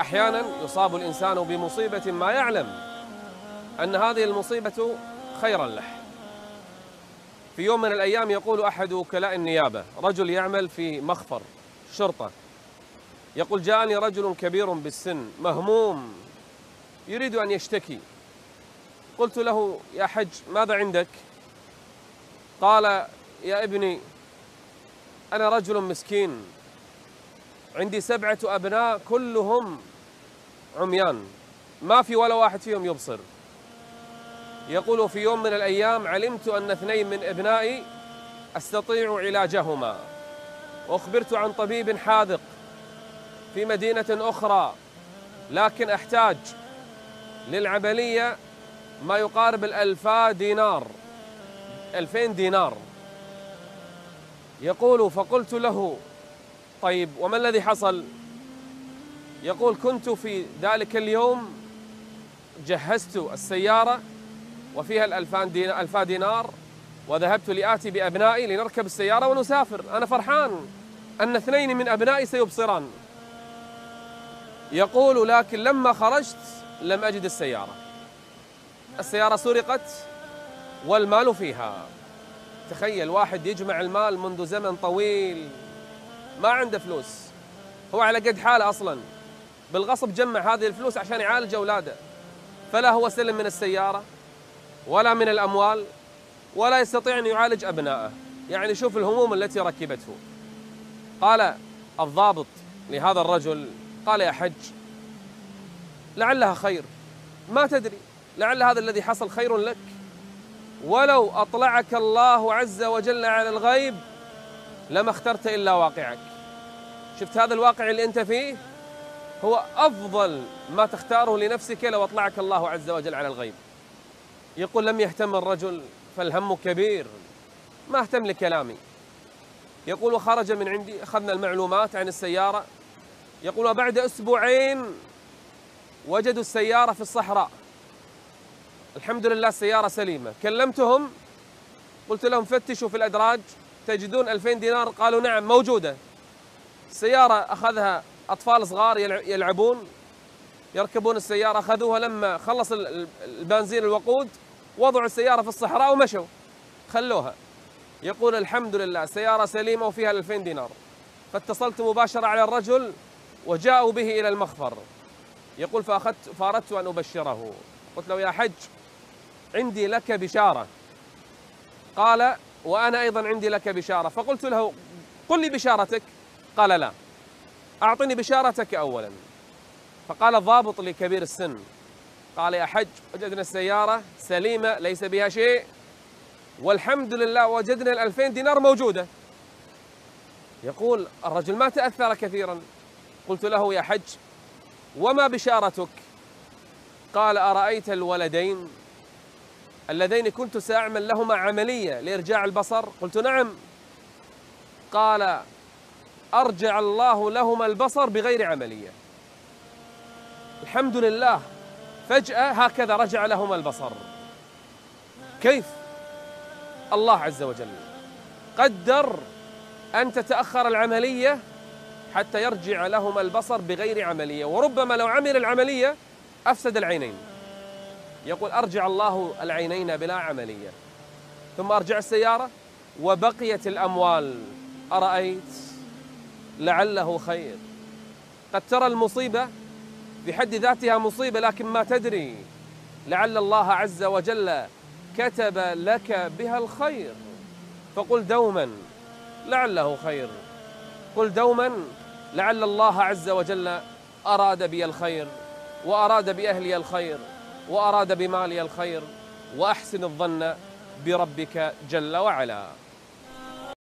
أحيانا يصاب الإنسان بمصيبة ما يعلم أن هذه المصيبة خيرا له في يوم من الأيام يقول أحد وكلاء النيابة رجل يعمل في مخفر شرطة يقول جاءني رجل كبير بالسن مهموم يريد أن يشتكي قلت له يا حج ماذا عندك قال يا ابني أنا رجل مسكين عندي سبعة أبناء كلهم عميان ما في ولا واحد فيهم يبصر يقول في يوم من الأيام علمت أن اثنين من أبنائي أستطيع علاجهما أخبرت عن طبيب حاذق في مدينة أخرى لكن أحتاج للعملية ما يقارب الألفا دينار ألفين دينار يقول فقلت له طيب وما الذي حصل يقول كنت في ذلك اليوم جهزت السيارة وفيها الألفان دينا ألفا دينار وذهبت لآتي بأبنائي لنركب السيارة ونسافر أنا فرحان أن اثنين من أبنائي سيبصران يقول لكن لما خرجت لم أجد السيارة السيارة سرقت والمال فيها تخيل واحد يجمع المال منذ زمن طويل ما عنده فلوس هو على قد حاله اصلا بالغصب جمع هذه الفلوس عشان يعالج اولاده فلا هو سلم من السياره ولا من الاموال ولا يستطيع ان يعالج ابنائه يعني شوف الهموم التي ركبته قال الضابط لهذا الرجل قال يا حج لعلها خير ما تدري لعل هذا الذي حصل خير لك ولو اطلعك الله عز وجل على الغيب لما اخترت إلا واقعك شفت هذا الواقع اللي أنت فيه هو أفضل ما تختاره لنفسك لو أطلعك الله عز وجل على الغيب يقول لم يهتم الرجل فالهم كبير ما اهتم لكلامي يقول وخرج من عندي أخذنا المعلومات عن السيارة يقول وبعد أسبوعين وجدوا السيارة في الصحراء الحمد لله السيارة سليمة كلمتهم قلت لهم فتشوا في الأدراج تجدون 2000 دينار قالوا نعم موجودة السيارة أخذها أطفال صغار يلعبون يركبون السيارة أخذوها لما خلص البنزين الوقود وضعوا السيارة في الصحراء ومشوا خلوها يقول الحمد لله سيارة سليمة وفيها 2000 دينار فاتصلت مباشرة على الرجل وجاءوا به إلى المخفر يقول فأخذت فأردت أن أبشره قلت له يا حج عندي لك بشارة قال وأنا أيضا عندي لك بشارة فقلت له قل لي بشارتك قال لا أعطني بشارتك أولا فقال الضابط لكبير السن قال يا حج وجدنا السيارة سليمة ليس بها شيء والحمد لله وجدنا الألفين دينار موجودة يقول الرجل ما تأثر كثيرا قلت له يا حج وما بشارتك قال أرأيت الولدين اللذين كنت سأعمل لهما عملية لإرجاع البصر قلت نعم قال أرجع الله لهما البصر بغير عملية الحمد لله فجأة هكذا رجع لهما البصر كيف؟ الله عز وجل قدر أن تتأخر العملية حتى يرجع لهما البصر بغير عملية وربما لو عمل العملية أفسد العينين يقول أرجع الله العينين بلا عملية ثم أرجع السيارة وبقيت الأموال أرأيت لعله خير قد ترى المصيبة بحد ذاتها مصيبة لكن ما تدري لعل الله عز وجل كتب لك بها الخير فقل دوما لعله خير قل دوما لعل الله عز وجل أراد بي الخير وأراد بأهلي الخير وأراد بمالي الخير وأحسن الظن بربك جل وعلا